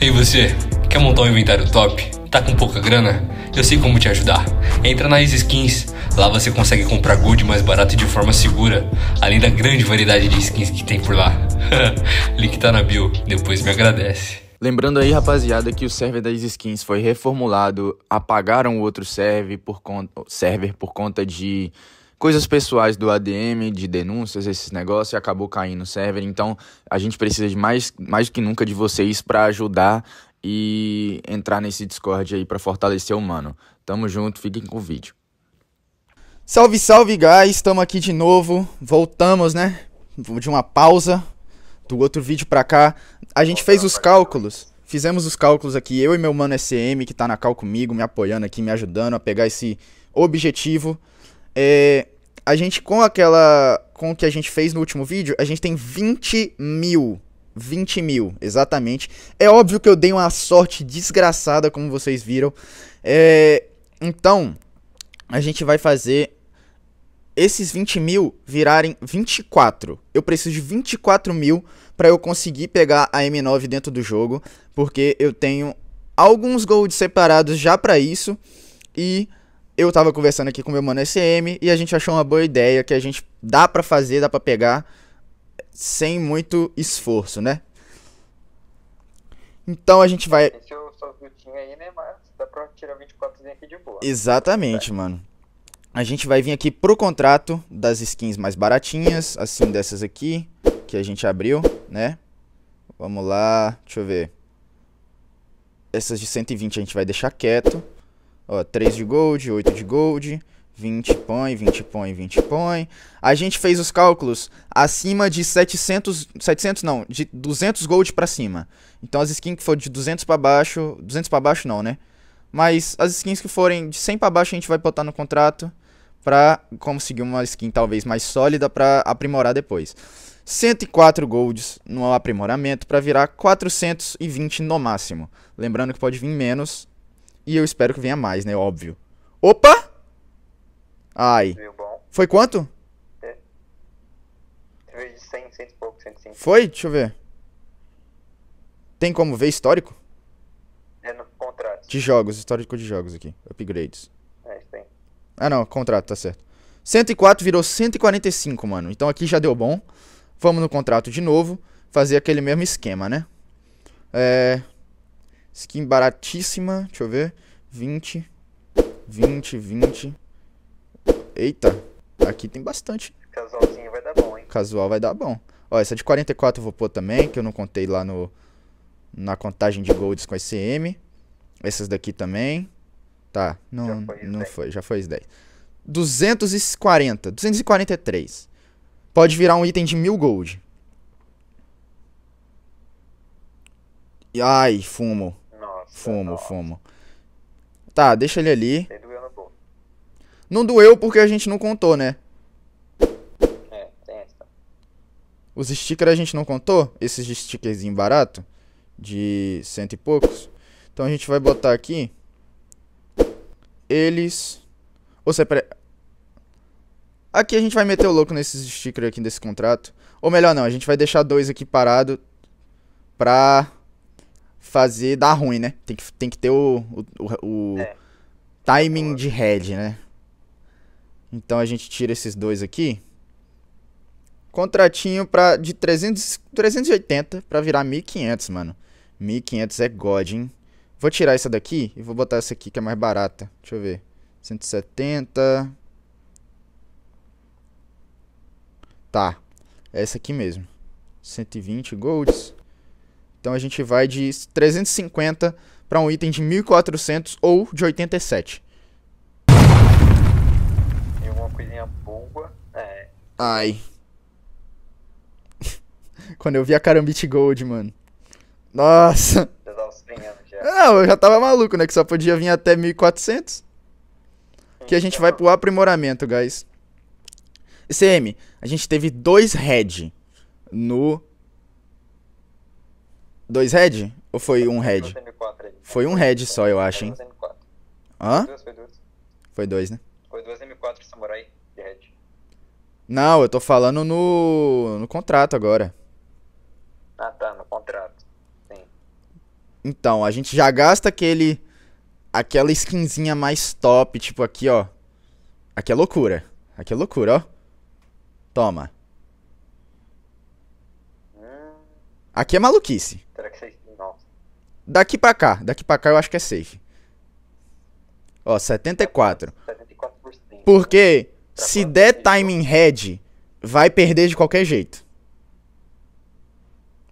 Ei você, quer montar um inventário top? Tá com pouca grana? Eu sei como te ajudar. Entra na Easy Skins. Lá você consegue comprar gold mais barato e de forma segura, além da grande variedade de skins que tem por lá. Link tá na bio, depois me agradece. Lembrando aí, rapaziada, que o server das skins foi reformulado, apagaram o outro server por conta, server por conta de coisas pessoais do ADM, de denúncias, esses negócios, e acabou caindo o server. Então a gente precisa de mais, mais que nunca de vocês para ajudar e entrar nesse Discord aí para fortalecer o mano. Tamo junto, fiquem com o vídeo. Salve, salve, guys! Estamos aqui de novo. Voltamos, né? De uma pausa do outro vídeo pra cá. A gente fez os cálculos. Fizemos os cálculos aqui. Eu e meu mano SM, que tá na cal comigo, me apoiando aqui, me ajudando a pegar esse objetivo. É, a gente com aquela. Com o que a gente fez no último vídeo, a gente tem 20 mil. 20 mil, exatamente. É óbvio que eu dei uma sorte desgraçada, como vocês viram. É, então, a gente vai fazer esses 20 mil virarem 24. Eu preciso de 24 mil para eu conseguir pegar a M9 dentro do jogo, porque eu tenho alguns golds separados já para isso e eu tava conversando aqui com meu mano SM e a gente achou uma boa ideia que a gente dá para fazer, dá para pegar sem muito esforço, né? Então a gente vai. É né, Exatamente, é. mano. A gente vai vir aqui pro contrato das skins mais baratinhas, assim dessas aqui, que a gente abriu, né? Vamos lá, deixa eu ver. Essas de 120 a gente vai deixar quieto. Ó, 3 de gold, 8 de gold, 20 põe, 20 põe, 20 põe. A gente fez os cálculos acima de 700, 700 não, de 200 gold pra cima. Então as skins que for de 200 pra baixo, 200 pra baixo não, né? Mas as skins que forem de 100 pra baixo a gente vai botar no contrato pra conseguir uma skin talvez mais sólida pra aprimorar depois. 104 golds no aprimoramento pra virar 420 no máximo. Lembrando que pode vir menos e eu espero que venha mais, né? Óbvio. Opa! Ai. Foi quanto? É. 100, 100 e pouco, 105. Foi? Deixa eu ver. Tem como ver histórico? É no contrato. De jogos, histórico de jogos aqui. Upgrades. É, tem. Ah, não, contrato, tá certo. 104 virou 145, mano. Então aqui já deu bom. Vamos no contrato de novo. Fazer aquele mesmo esquema, né? É, Skin baratíssima. Deixa eu ver. 20. 20, 20. Eita. Aqui tem bastante. Casualzinho vai dar bom, hein? Casual vai dar bom. Ó, essa de 44 eu vou pôr também, que eu não contei lá no... Na contagem de golds com a ICM. Essas daqui também. Tá, não, já foi, não foi, já foi 10. 240, 243. Pode virar um item de 1000 gold. Ai, fumo. Fumo, fumo. Tá, deixa ele ali. Não doeu porque a gente não contou, né? É, tem essa. Os stickers a gente não contou? Esses stickerzinhos barato De cento e poucos. Então a gente vai botar aqui. Eles. Ou separa... Aqui a gente vai meter o louco nesses stickers aqui desse contrato. Ou melhor não, a gente vai deixar dois aqui parado. Pra fazer dar ruim, né? Tem que, tem que ter o, o, o é. timing de head, né? Então a gente tira esses dois aqui. Contratinho pra, de 300, 380 para virar 1500, mano. 1500 é God, hein? Vou tirar essa daqui e vou botar essa aqui que é mais barata. Deixa eu ver. 170. Tá. É essa aqui mesmo. 120 golds. Então a gente vai de 350 para um item de 1400 ou de 87. E uma coisinha boa é. Ai. Quando eu vi a Carambit Gold, mano. Nossa! Eu tava já. Não, eu já tava maluco, né? Que só podia vir até 1400. Que a gente vai pro aprimoramento, guys. CM, a gente teve dois head no Dois red? Ou foi um head? Foi um red só, eu acho, hein? Hã? Foi dois. né? Foi dois M4 Samurai de red. Não, eu tô falando no, no contrato agora. Ah, tá, no contrato. Sim. Então, a gente já gasta aquele. Aquela skinzinha mais top, tipo aqui, ó. Aqui é loucura. Aqui é loucura, ó. Toma. Aqui é maluquice. Será que vocês não? Daqui pra cá. Daqui pra cá eu acho que é safe. Ó, 74. 74%. Porque tá se der timing head, vai perder de qualquer jeito.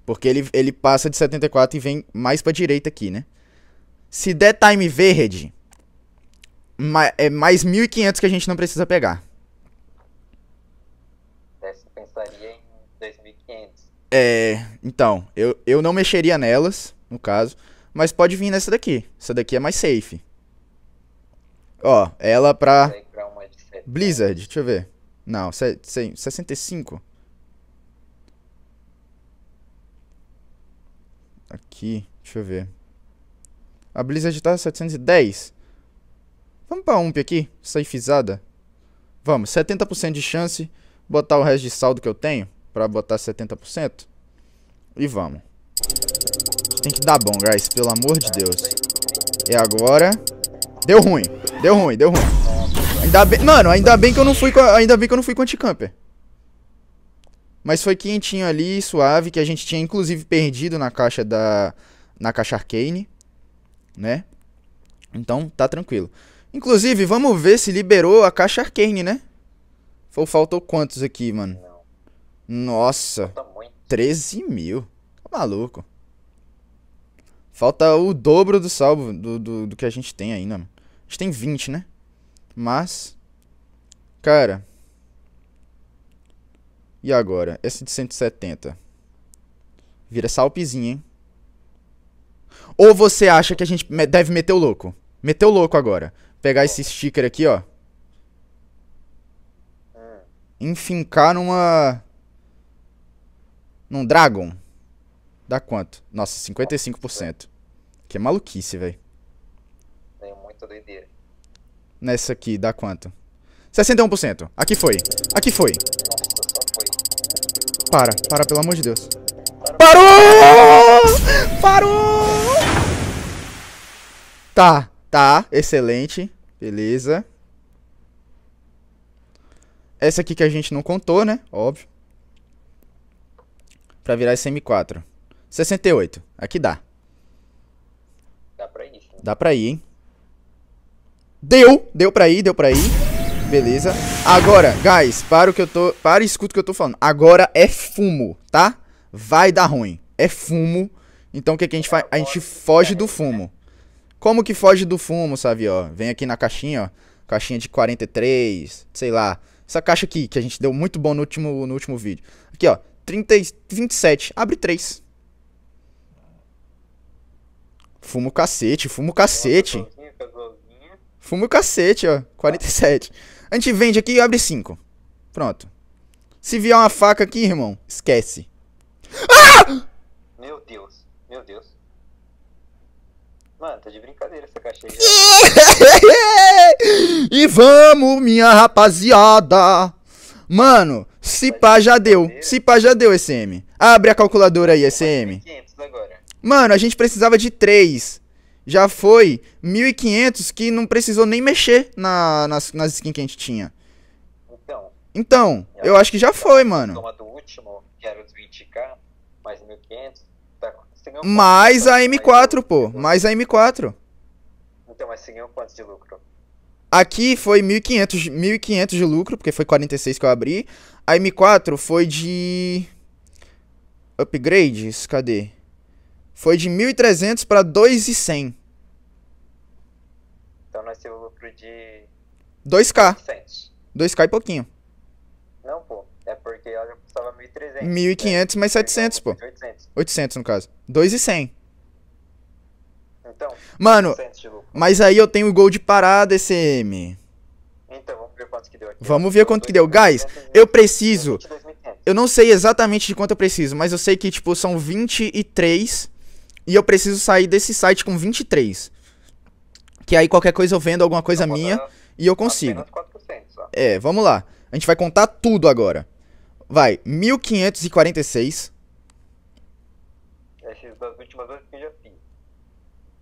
Porque ele, ele passa de 74 e vem mais pra direita aqui, né? Se der time verde, é mais 1.500 que a gente não precisa pegar. Dessa pensaria em é, então, eu, eu não mexeria nelas, no caso, mas pode vir nessa daqui. Essa daqui é mais safe. Ó, ela pra... Blizzard, deixa eu ver. Não, 65. Aqui, deixa eu ver. A Blizzard tá 710. Vamos pra UMP aqui, safezada. Vamos, 70% de chance, botar o resto de saldo que eu tenho para botar 70%. E vamos. Tem que dar bom, guys, pelo amor de Deus. E agora... Deu ruim, deu ruim, deu ruim. Ainda bem... Mano, ainda bem que eu não fui, ainda bem que eu não fui com anticamper. Mas foi quentinho ali, suave, que a gente tinha inclusive perdido na caixa da... Na caixa Arcane, né? Então, tá tranquilo. Inclusive, vamos ver se liberou a caixa Arcane, né? Faltou quantos aqui, mano? Nossa. Falta muito. 13 mil. Tá maluco. Falta o dobro do salvo do, do, do que a gente tem ainda. A gente tem 20, né? Mas. Cara. E agora? Esse de 170. Vira salpizinha. hein? Ou você acha que a gente deve meter o louco? Meter o louco agora. Pegar esse sticker aqui, ó. Hum. Enfincar numa. Num Dragon, dá quanto? Nossa, 55%. Que é maluquice, velho. muita doideira. Nessa aqui, dá quanto? 61%. Aqui foi. Aqui foi. Para, para, pelo amor de Deus. Parou! Parou! Tá, tá, excelente. Beleza. Essa aqui que a gente não contou, né? Óbvio para virar SM4. 68. Aqui dá. Dá pra ir. Né? Dá pra ir, hein? Deu! Deu pra ir, deu pra ir. Beleza. Agora, guys, para o que eu tô... Para e escuta o que eu tô falando. Agora é fumo, tá? Vai dar ruim. É fumo. Então o que, que a gente faz? A gente foge do fumo. Como que foge do fumo, sabe, ó? Vem aqui na caixinha, ó. Caixinha de 43, sei lá. Essa caixa aqui, que a gente deu muito bom no último, no último vídeo. Aqui, ó. 30, 27. Abre 3. Fuma o cacete, fuma o cacete. Fuma o cacete, ó. 47. A gente vende aqui e abre 5. Pronto. Se vier uma faca aqui, irmão, esquece. Ah! Meu Deus, meu Deus. Mano, tá de brincadeira essa caixa aí. e vamos, minha rapaziada. Mano, é se pá já deu. Se pá já deu, SM. Abre a calculadora aí, SM. É mano, a gente precisava de 3. Já foi 1.500 que não precisou nem mexer na, nas, nas skins que a gente tinha. Então, então eu acho que já tá foi, mano. mais tá mais a M4, pô. Mais a M4. Então, mas você ganhou quanto de lucro? Aqui foi 1.500, 1.500 de lucro, porque foi 46 que eu abri. A M4 foi de... Upgrades? Cadê? Foi de 1.300 pra 2.100. Então nós temos lucro de... 2k. 100. 2k e pouquinho. Não, pô. É porque ela já custava 1.300. 1.500 né? mais 700, pô. 800. 800, no caso. 2.100. Então, Mano, mas aí eu tenho gol de parada, ECM. Então, vamos ver quanto que deu aqui. Vamos ver quanto que deu. Guys, eu preciso. Eu não sei exatamente de quanto eu preciso, mas eu sei que, tipo, são 23. E eu preciso sair desse site com 23. Que aí qualquer coisa eu vendo alguma coisa minha é e eu consigo. É, vamos lá. A gente vai contar tudo agora. Vai, 1546. Esses das últimas duas já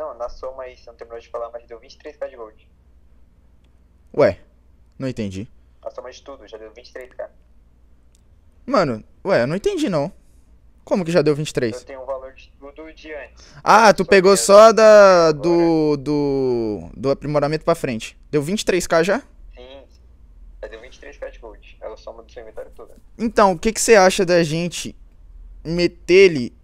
Não, na soma aí, você não terminou de falar, mas deu 23k de gold. Ué, não entendi. A soma de tudo, já deu 23k. Mano, ué, eu não entendi não. Como que já deu 23? Eu tenho o um valor de tudo de antes. Ah, tu só pegou só da do, do do aprimoramento pra frente. Deu 23k já? Sim, já deu 23k de gold. É a soma do seu inventário todo. Então, o que que você acha da gente meter ele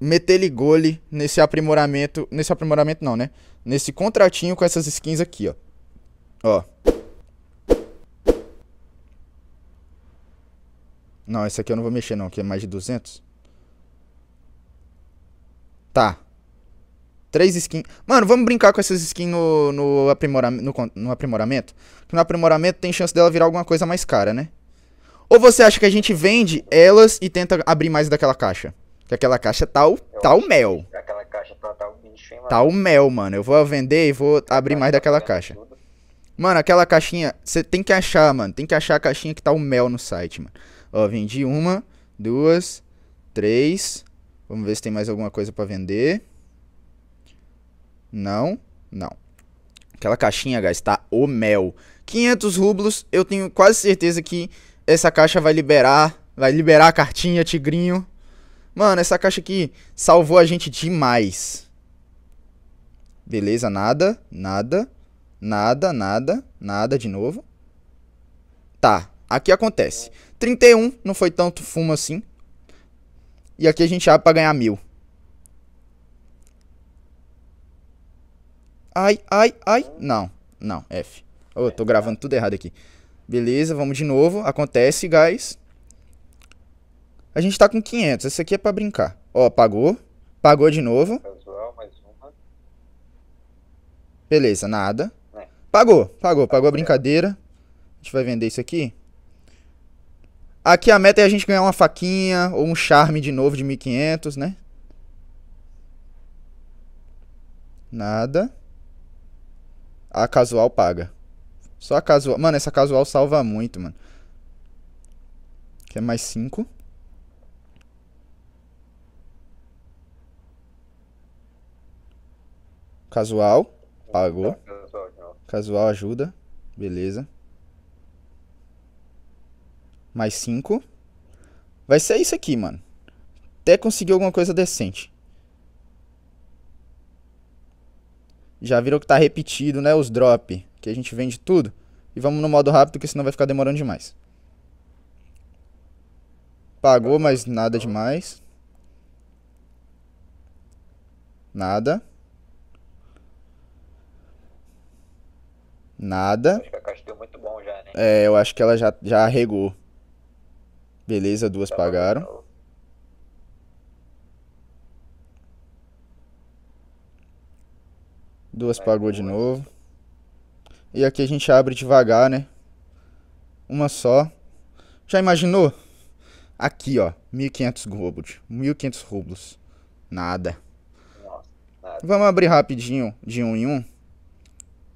meter-lhe gole nesse aprimoramento. Nesse aprimoramento não, né? Nesse contratinho com essas skins aqui, ó. Ó. Não, esse aqui eu não vou mexer não, que é mais de 200. Tá. Três skins. Mano, vamos brincar com essas skins no, no, aprimora... no, no aprimoramento. no aprimoramento tem chance dela virar alguma coisa mais cara, né? Ou você acha que a gente vende elas e tenta abrir mais daquela caixa? Que aquela caixa tá o, é tá o mel. Aquela caixa tá, tá o bicho, hein, tá mano. Tá o mel, mano. Eu vou vender e vou abrir tá mais daquela caixa. Mano, aquela caixinha, você tem que achar, mano. Tem que achar a caixinha que tá o mel no site, mano. Ó, vendi uma, duas, três. Vamos ver se tem mais alguma coisa para vender. Não, não. Aquela caixinha, guys, tá o mel. 500 rublos, eu tenho quase certeza que essa caixa vai liberar, vai liberar a cartinha tigrinho Mano, essa caixa aqui salvou a gente demais. Beleza, nada, nada, nada, nada, nada de novo. Tá, aqui acontece. 31 não foi tanto fumo assim. E aqui a gente abre pra ganhar mil. Ai, ai, ai. Não, não, F. Ô, tô gravando tudo errado aqui. Beleza, vamos de novo. Acontece, guys. A gente tá com 500. Esse aqui é pra brincar. Ó, pagou. Pagou de novo. Casual, mais uma. Beleza, nada. É. Pagou, pagou, pagou a brincadeira. A gente vai vender isso aqui. Aqui a meta é a gente ganhar uma faquinha ou um charme de novo de 1500, né? Nada. A casual paga. Só a casual. Mano, essa casual salva muito, mano. Quer mais 5. Casual. Pagou. Casual ajuda. Beleza. Mais 5. Vai ser isso aqui, mano. Até conseguir alguma coisa decente. Já virou que tá repetido, né? Os drop. Que a gente vende tudo. E vamos no modo rápido, que senão vai ficar demorando demais. Pagou, mas nada demais. Nada. Nada. Acho que a caixa deu é muito bom já, né? É, eu acho que ela já, já arregou. Beleza, duas tá pagaram. Bom. Duas Mas pagou duas. de novo. E aqui a gente abre devagar, né? Uma só. Já imaginou? Aqui, ó. 1500 rublos. 1500 rublos. Nada. Nossa, nada. Vamos abrir rapidinho de um em um.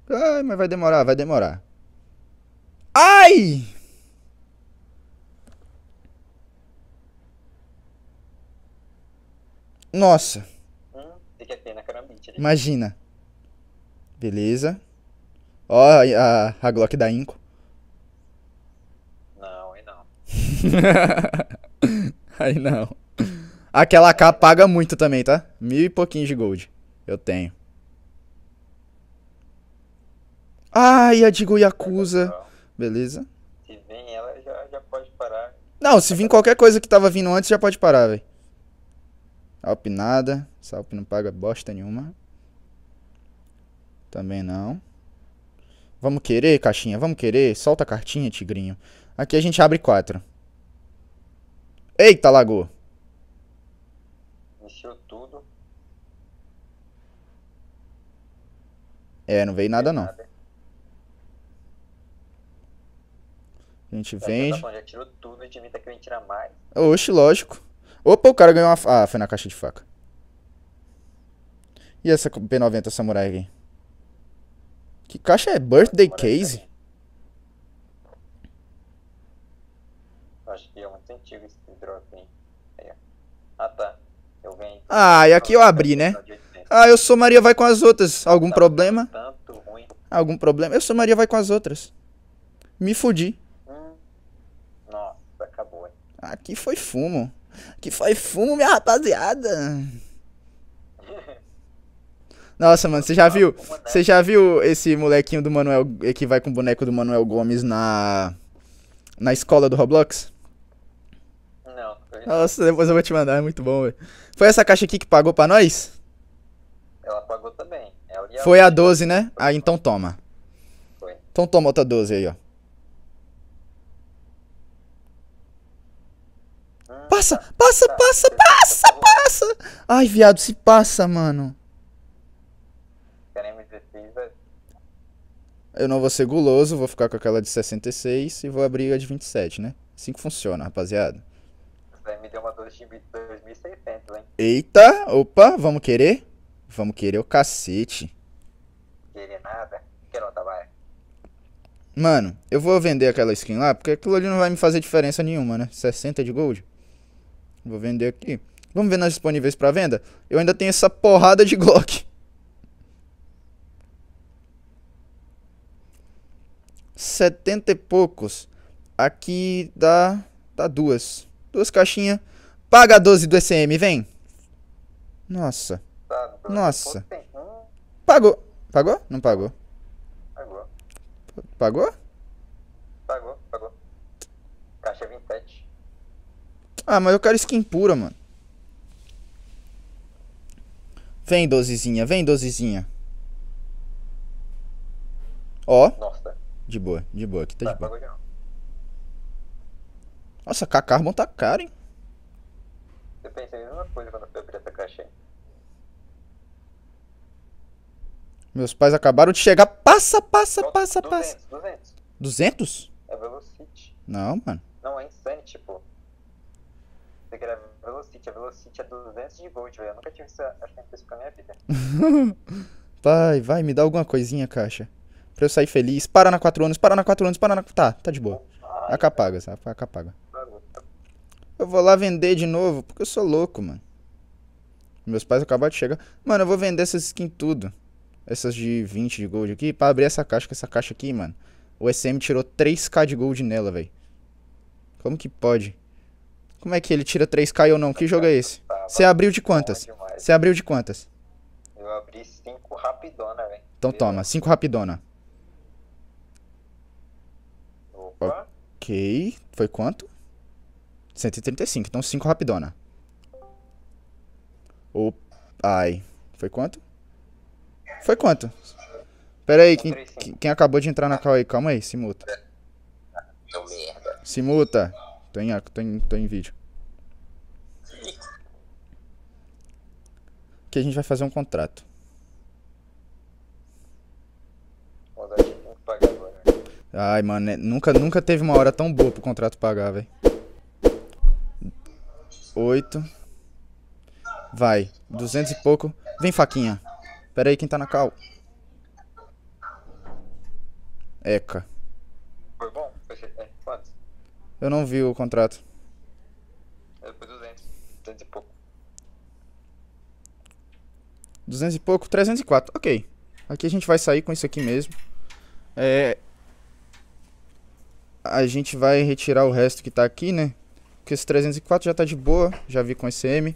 Ai, mas vai demorar, vai demorar. Ai! Nossa. Né? Imagina. Beleza. Ó a, a Glock da Inco. Não, aí não. aí não. Aquela K paga muito também, tá? Mil e pouquinho de gold. Eu tenho. Ah, e a digo Yakuza. Beleza? Se vem ela, já, já pode parar. Não, se vir qualquer coisa que tava vindo antes, já pode parar, velho. Alp nada. Alp não paga bosta nenhuma. Também não. Vamos querer, caixinha? Vamos querer? Solta a cartinha, tigrinho. Aqui a gente abre quatro. Eita, lagou. Encheu tudo. É, não veio nada não. Nada. A gente então tá vende. Tá eu tiro tudo de mim, tá querendo tirar mais. Oxe, lógico. Opa, o cara ganhou uma. Ah, foi na caixa de faca. E essa P90 Samurai aqui? Que caixa é? Birthday Case? Acho que é muito antigo esse drop, hein? Ah, tá. Eu venho. Ah, e aqui eu abri, tá né? Tá ah, eu sou Maria vai com as outras. Algum tá problema? Algum problema? Eu sou Maria vai com as outras. Me fudi. Aqui foi fumo. Aqui foi fumo, minha rapaziada. Nossa, mano, você já viu? Né? Você já viu esse molequinho do Manuel eh, que vai com o boneco do Manuel Gomes na na escola do Roblox? Não. Nossa, depois eu vou te mandar, é muito bom, velho. Foi essa caixa aqui que pagou para nós? Ela pagou também. É foi a 12, né? Ah, então toma. Foi. Então toma outra 12 aí, ó. Passa, passa, passa, passa, passa. Ai, viado, se passa, mano. Eu não vou ser guloso, vou ficar com aquela de 66 e vou abrir a de 27, né? Assim que funciona, rapaziada. Me deu uma de 2600, hein? Eita, opa, vamos querer? Vamos querer o cacete. Querer nada? Quero trabalho. Mano, eu vou vender aquela skin lá, porque aquilo ali não vai me fazer diferença nenhuma, né? 60 de gold. Vou vender aqui. Vamos ver nas disponíveis para venda? Eu ainda tenho essa porrada de Glock. Setenta e poucos. Aqui dá, dá duas. Duas caixinhas. Paga 12 do ECM, vem. Nossa. Nossa. Pagou. Pagou? Não pagou. Pagou. Pagou? Ah, mas eu quero é skin pura, mano. Vem, dozezinha, vem, dozezinha. Ó. Nossa. De boa, de boa, aqui tá, tá de boa. Tá legal. Nossa, a Carbon tá caro, hein? Eu pensei a mesma coisa quando eu abri essa caixa aí. Meus pais acabaram de chegar. Passa, passa, Pronto, passa, 200, passa. 200? 200? É Velocity. Não, mano. Não, é insane, Tipo pensei que era Velocity. A Velocity é 200 de volt, velho. Eu nunca tive essa chance pra minha vida. vai, vai, me dá alguma coisinha, caixa. Pra eu sair feliz. Para na 4 anos, para na 4 anos, para na. Tá, tá de boa. acapaga, sabe? Acapaga. Eu vou lá vender de novo, porque eu sou louco, mano. Meus pais acabaram de chegar. Mano, eu vou vender essas skins tudo. Essas de 20 de gold aqui. Pra abrir essa caixa, que essa caixa aqui, mano. O SM tirou 3k de gold nela, velho. Como que pode? Como é que ele tira 3K ou não? Que jogo é esse? Tá, tá Você abriu de quantas? Você abriu de quantas? Eu abri 5 rapidona, velho. Então toma, 5 rapidona. Opa. Ok. Foi quanto? 135, então 5 rapidona. Opa. Ai. Foi quanto? Foi quanto? Pera aí, quem, quem acabou de entrar na call aí? Calma aí, se muta. Se muta. Tem, é, tem, tem vídeo. Que a gente vai fazer um contrato. Ai, mano, é, nunca, nunca teve uma hora tão boa pro contrato pagar, velho. Oito. Vai, duzentos e pouco. Vem, faquinha. Pera aí, quem tá na cal? Eca. Eu não vi o contrato. É 200. 200 e pouco. 200 e pouco, 304. Ok. Aqui a gente vai sair com isso aqui mesmo. É... A gente vai retirar o resto que tá aqui, né? Porque esse 304 já tá de boa. Já vi com SM.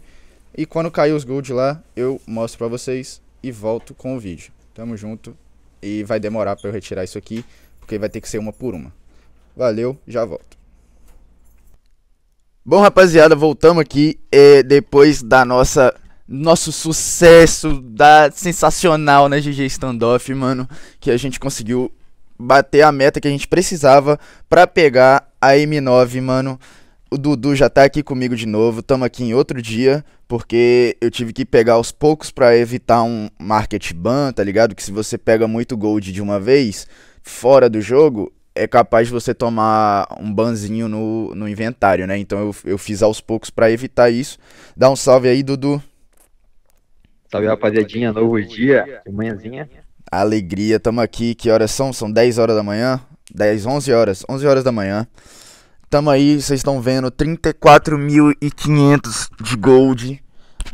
E quando cair os gold lá, eu mostro pra vocês e volto com o vídeo. Tamo junto. E vai demorar pra eu retirar isso aqui. Porque vai ter que ser uma por uma. Valeu, já volto. Bom, rapaziada, voltamos aqui é, depois da nossa nosso sucesso da sensacional, na né, GG Standoff, mano, que a gente conseguiu bater a meta que a gente precisava para pegar a M9, mano. O Dudu já tá aqui comigo de novo, tamo aqui em outro dia, porque eu tive que pegar aos poucos para evitar um market ban, tá ligado? Que se você pega muito gold de uma vez, fora do jogo, é capaz de você tomar um banzinho no, no inventário, né? Então eu, eu fiz aos poucos para evitar isso. Dá um salve aí, Dudu. Salve, rapaziadinha. Novo dia, de manhãzinha. Alegria, tamo aqui. Que horas são? São 10 horas da manhã? 10, 11 horas. 11 horas da manhã. Tamo aí, vocês estão vendo, 34.500 de gold.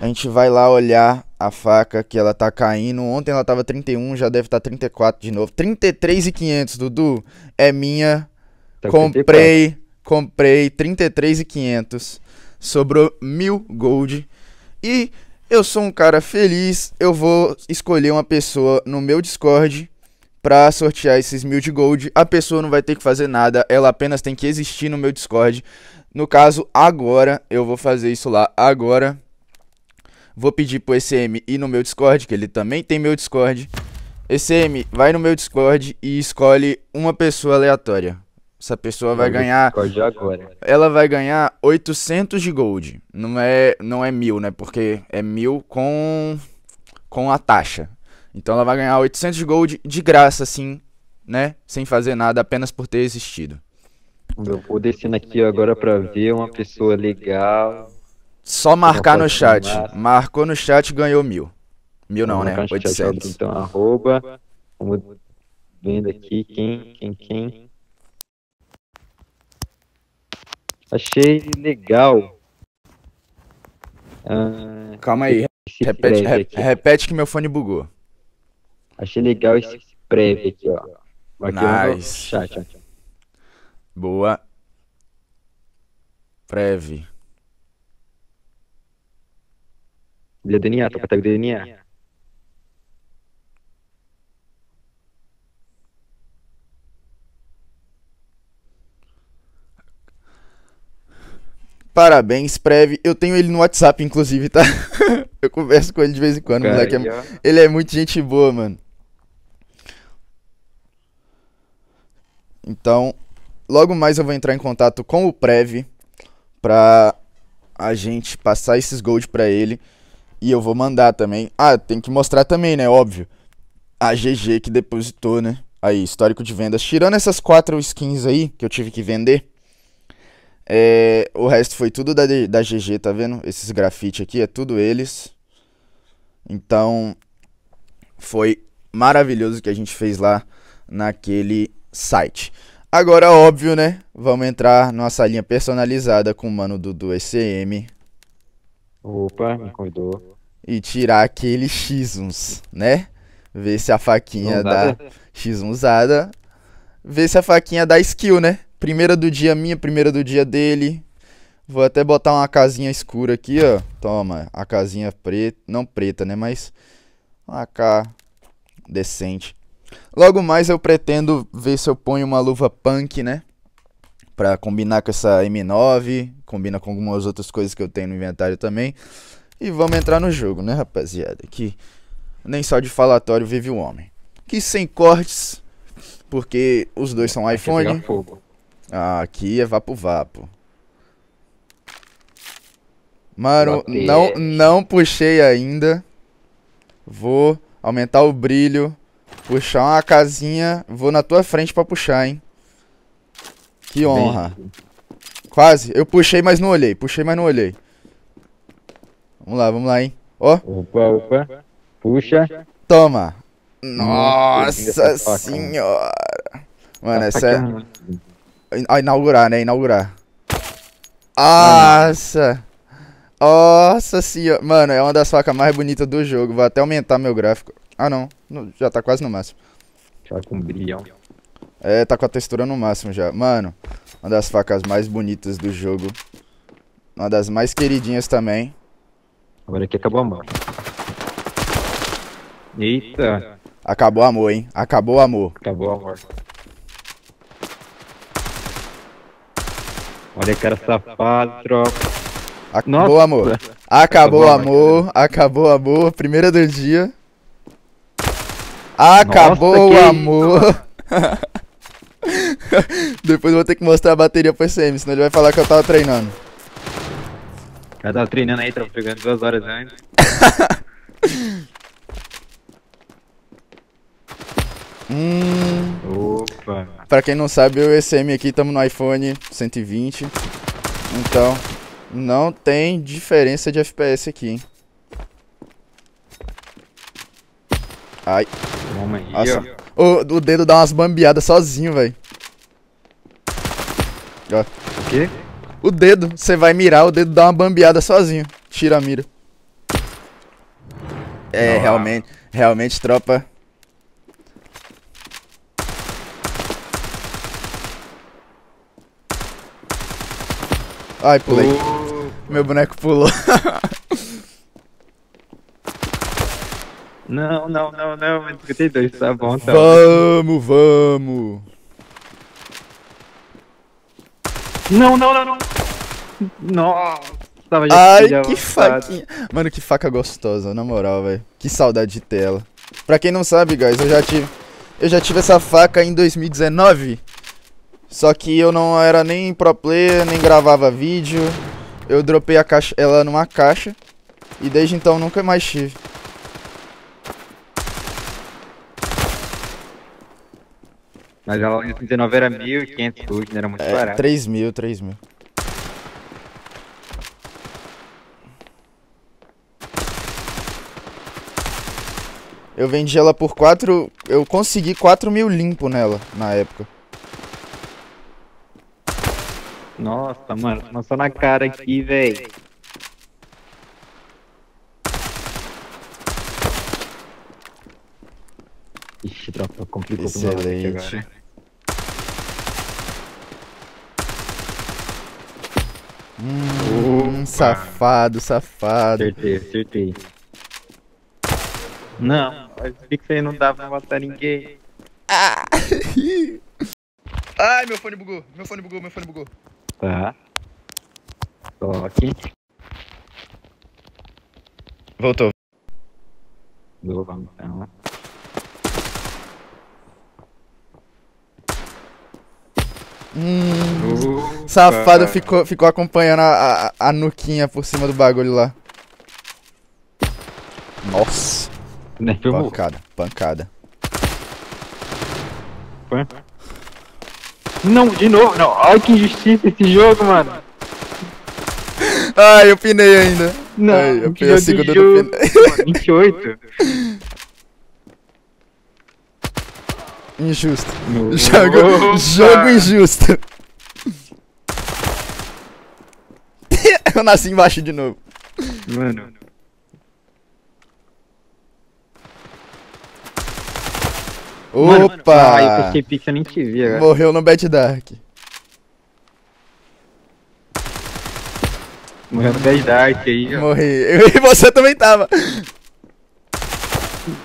A gente vai lá olhar a faca que ela tá caindo. Ontem ela tava 31, já deve estar tá 34 de novo. 33,500, Dudu. É minha. Tá comprei, comprei 33,500. Sobrou mil gold. E eu sou um cara feliz. Eu vou escolher uma pessoa no meu Discord para sortear esses mil de gold. A pessoa não vai ter que fazer nada, ela apenas tem que existir no meu Discord. No caso, agora, eu vou fazer isso lá agora. Vou pedir pro ECM ir no meu Discord, que ele também tem meu Discord. ECM, vai no meu Discord e escolhe uma pessoa aleatória. Essa pessoa vai ganhar. Ela vai ganhar 800 de gold. Não é, não é mil, né? Porque é mil com, com a taxa. Então ela vai ganhar 800 de gold de graça, assim, né? Sem fazer nada, apenas por ter existido. Eu vou descendo aqui agora pra ver uma pessoa legal. Só marcar no chat. Marcou no chat ganhou mil. Mil não, né? 800. Então, arroba. Vamos vendo aqui quem, quem, quem. Achei legal. Ah, Calma aí. Repete, repete, que meu fone bugou. Achei legal esse prévio aqui, ó. Aqui nice. Chat, Boa. Prévio. Для Дания, только так Дания. Parabéns, Prev. Eu tenho ele no WhatsApp, inclusive, tá? eu converso com ele de vez em quando, Cara, moleque. É... Ele é muito gente boa, mano. Então, logo mais eu vou entrar em contato com o Prev pra a gente passar esses gold para ele. E eu vou mandar também. Ah, tem que mostrar também, né? Óbvio. A GG que depositou, né? Aí, histórico de vendas. Tirando essas quatro skins aí que eu tive que vender. É, o resto foi tudo da, da GG, tá vendo? Esses grafite aqui, é tudo eles. Então, foi maravilhoso que a gente fez lá naquele site. Agora, óbvio, né? Vamos entrar numa salinha personalizada com o mano do, do ECM Opa, me convidou. E tirar aquele X1, né? Ver se a faquinha dá X1 usada. Ver se a faquinha dá skill, né? Primeira do dia minha, primeira do dia dele. Vou até botar uma casinha escura aqui, ó. Toma, a casinha preta. Não preta, né? Mas uma cá decente. Logo mais eu pretendo ver se eu ponho uma luva punk, né? para combinar com essa M9, combina com algumas outras coisas que eu tenho no inventário também. E vamos entrar no jogo, né, rapaziada? Que nem só de falatório vive o homem. Que sem cortes, porque os dois são é iPhone. Ah, aqui é vapo vapo. Mano, não, não puxei ainda. Vou aumentar o brilho, puxar uma casinha. Vou na tua frente pra puxar, hein? Que honra. Bem... Quase. Eu puxei, mas não olhei. Puxei, mas não olhei. Vamos lá, vamos lá, hein. Ó. Opa, opa. Puxa. Toma. Nossa senhora. Mano, essa tá é... inaugurar, né? Inaugurar. Nossa. Nossa senhora. Mano, é uma das facas mais bonitas do jogo. Vou até aumentar meu gráfico. Ah, não. Já tá quase no máximo. Já tá com brilhão. É, tá com a textura no máximo já. Mano, uma das facas mais bonitas do jogo. Uma das mais queridinhas também. Agora aqui acabou a mão. Eita. Acabou o amor, hein? Acabou o amor. Acabou o amor. Olha cara safado, tropa. Acabou Nossa. amor. Acabou, acabou amor. Acabou Acabou amor. Primeira do dia. Acabou o amor. Depois eu vou ter que mostrar a bateria pro SM, senão ele vai falar que eu tava treinando. Já tava treinando aí, tava pegando duas horas antes. hum. Opa. Pra quem não sabe, o SM aqui estamos no iPhone 120. Então, não tem diferença de FPS aqui, hein? Ai. Toma aí, Nossa. O, o dedo dá umas bambeadas sozinho, velho. O quê? O dedo. Você vai mirar, o dedo dá uma bambeada sozinho. Tira a mira. É, ah. realmente. Realmente, tropa. Ai, pulei. Meu boneco pulou. Não, não, não, não, é 32, tá bom, tá Vamos, vamos. Não, não, não, não. Nossa. Ai, que faquinha. Mano, que faca gostosa, na moral, velho. Que saudade de tela. Pra quem não sabe, guys, eu já tive... Eu já tive essa faca em 2019. Só que eu não era nem pro player, nem gravava vídeo. Eu dropei a caixa, ela numa caixa. E desde então nunca mais tive. Mas a loja 39 era 1.500 não era muito é, barato. 3 mil, 3 mil. Eu vendi ela por 4. Eu consegui 4 mil limpo nela na época. Nossa, mano, lançou na cara aqui, véi. Ixi, tropa, complicou Excelente. Hum, Opa. Hum, safado, safado. Acertei, acertei. Não, eu vi que você não dava pra matar ninguém. Ah. Ai, meu fone bugou, meu fone bugou, meu fone bugou. Tá. Toque. Voltou. Vou, vamos, lá Hum, safado ficou, ficou acompanhando a, a, a, nuquinha por cima do bagulho lá. Nossa. Nem né, pancada, pancada. Não, de novo, não. Olha que injustiça esse jogo, mano. Ai, eu pinei ainda. Não, Ai, eu, eu, eu sigo do, do pinei. 28. Injusto. Jogo, Opa. jogo injusto. Eu nasci embaixo de novo. Mano. Opa! Mano, ah, eu eu nem te vi agora. Morreu no Bad Dark. Morreu no Bad Dark aí, ó. Morri. Eu, e você também tava.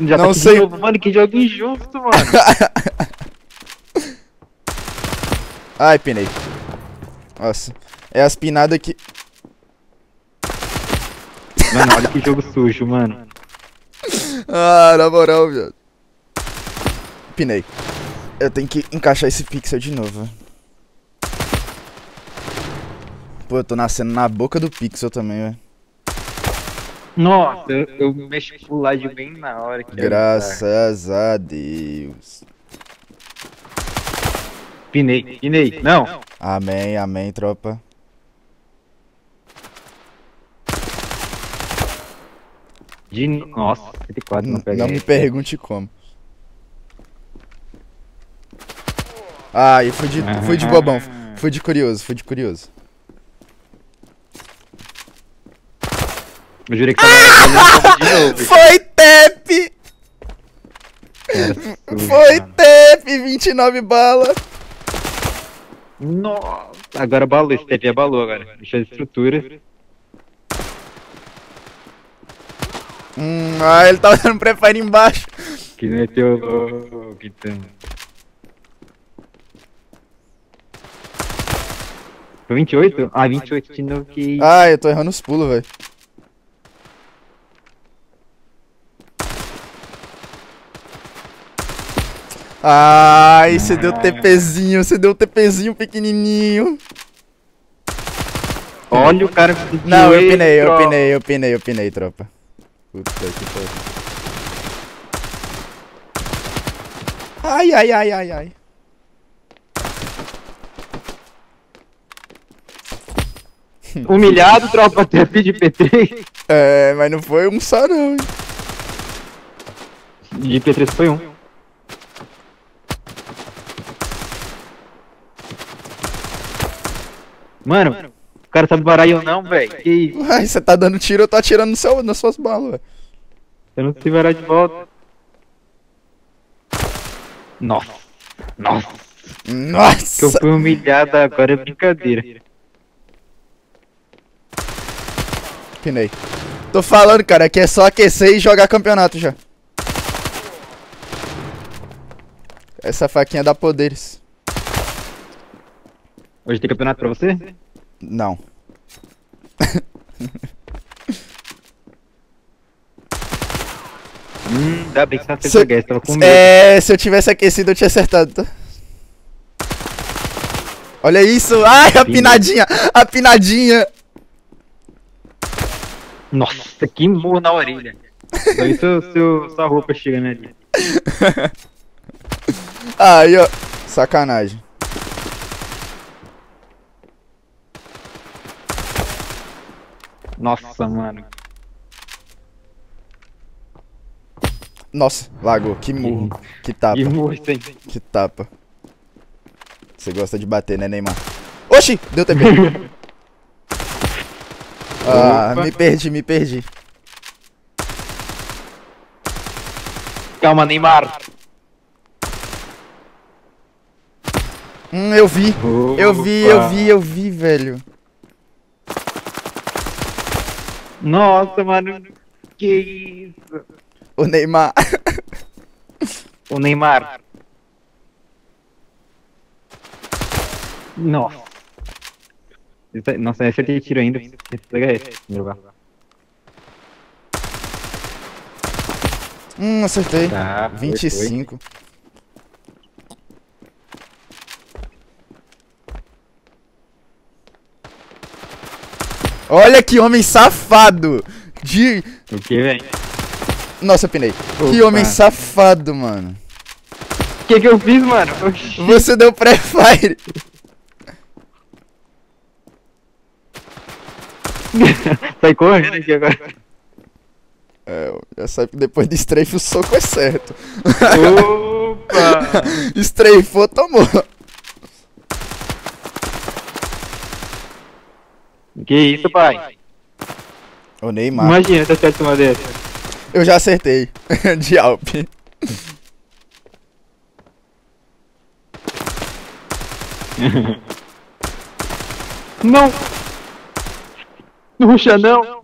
Já tá não tá sei. Jogo, mano, que jogo injusto, mano. Ai, pinei. Nossa. É as pinadas que. Mano, olha que jogo sujo, mano. Ah, na moral, viado. Pinei. Eu tenho que encaixar esse pixel de novo. Pô, eu tô nascendo na boca do pixel também, velho. Nossa, eu, eu mexi pro lado bem na hora. Que Graças a Deus. Pinei, pinei, não. Amém, amém, tropa. De... Nossa, 74 não pega. Não me pergunte como. Ah, e fui de, fui de bobão. Fui de curioso, fui de curioso. Eu jurei que tava ah! de novo. Foi tap! Cara, Foi cara. tap! 29 balas. Nossa! Agora balou, esse tap é balou agora. Deixa a estrutura. Hum, ah, ele tava dando prefire embaixo. Que meteu o Quintana. Então. Foi 28? Ah, 28 de novo que. Ah, eu tô errando os pulos, velho. Ai, você deu TPzinho, você deu TPzinho pequenininho. Olha o cara que Não, eu pinei, eu pinei, eu pinei, eu pinei, tropa. Puta que pariu. Ai, ai, ai, ai, ai. Humilhado, tropa, TP de P3. É, mas não foi um só não, hein. De P3 foi um. Mano, o cara sabe parar e eu não, velho. Que isso? você tá dando tiro, eu tô atirando no seu, nas suas balas, velho. Eu não sei varar de volta. Nossa. Nossa. Nossa. Que eu fui humilhado agora, é brincadeira. Pinei. Tô falando, cara, que é só aquecer e jogar campeonato já. Essa faquinha dá poderes. Hoje tem campeonato pra você? Não. Hum, ainda bem que você não fez se, guess, tava com medo. É, se eu tivesse aquecido eu tinha acertado, tá? Olha isso! Ai, a pinadinha! A pinadinha! Nossa, que morro na orelha! Só isso se sua roupa chega, nele. Né, Aí, ó, sacanagem. Nossa, Nossa mano. Nossa, lago, que murro. Uhum. Que tapa. Que murro, hein? Que tapa. Você gosta de bater, né, Neymar? Oxi! Deu TP. ah, Opa. me perdi, me perdi. Calma, Neymar. Hum, eu vi. Opa. Eu vi, eu vi, eu vi, velho. Nossa, mano, que isso? O Neymar. O Neymar. Nossa. Nossa, eu acertei tiro ainda. Pega esse, primeiro lugar. Hum, acertei. Tá, 25. Foi, foi. Olha que homem safado. De... O que, velho? Nossa, eu pinei. Opa. Que homem safado, mano. O que que eu fiz, mano? Oxi. Você deu pré-fire. Sai correndo aqui agora. É, já sabe que depois de strafe o soco é certo. Opa! Strafou, tomou. Que isso, pai? O Neymar. Imagina se tá eu uma dessa. Eu já acertei. de Alp. não! Puxa, não!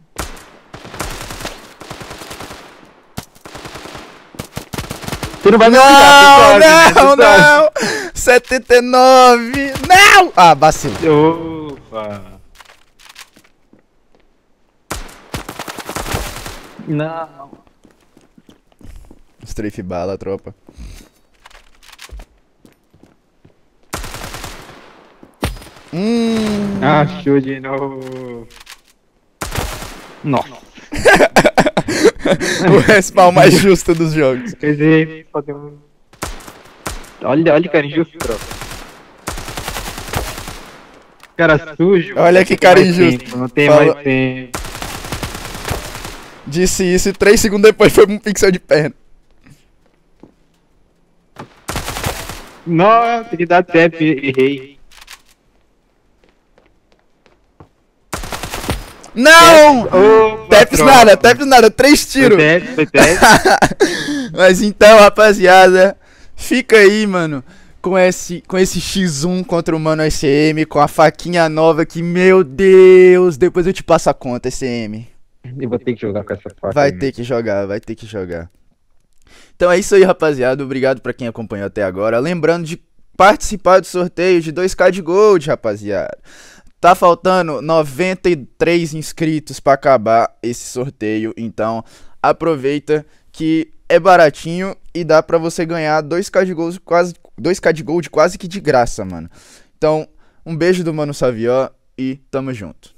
Você não vai me ajudar, Não, não, não! 79! Não! Ah, vacilo. Opa! Não. Strafe bala, tropa. Hum. Achou ah, de novo. Nossa. o respawn mais justo dos jogos. Pensei fazer um. Olha, olha cara injusto, tropa. Cara sujo. Olha que cara injusto. Não tem mais tempo disse isso e 3 segundos depois foi um pixel de perna. Nossa, ele dá tap, errei. Não! Oh, taps nada, taps nada, três tiros. Foi tap, foi tap. Mas então, rapaziada, fica aí, mano, com esse, com esse X1 contra o Mano SM, com a faquinha nova que, meu Deus, depois eu te passo a conta, SM. E vou ter que jogar com essa faca. Vai aí, ter né? que jogar, vai ter que jogar. Então é isso aí, rapaziada. Obrigado para quem acompanhou até agora. Lembrando de participar do sorteio de 2k de gold, rapaziada. Tá faltando 93 inscritos para acabar esse sorteio, então aproveita que é baratinho e dá para você ganhar 2k de gold quase 2k de gold quase que de graça, mano. Então, um beijo do mano Savió e tamo junto.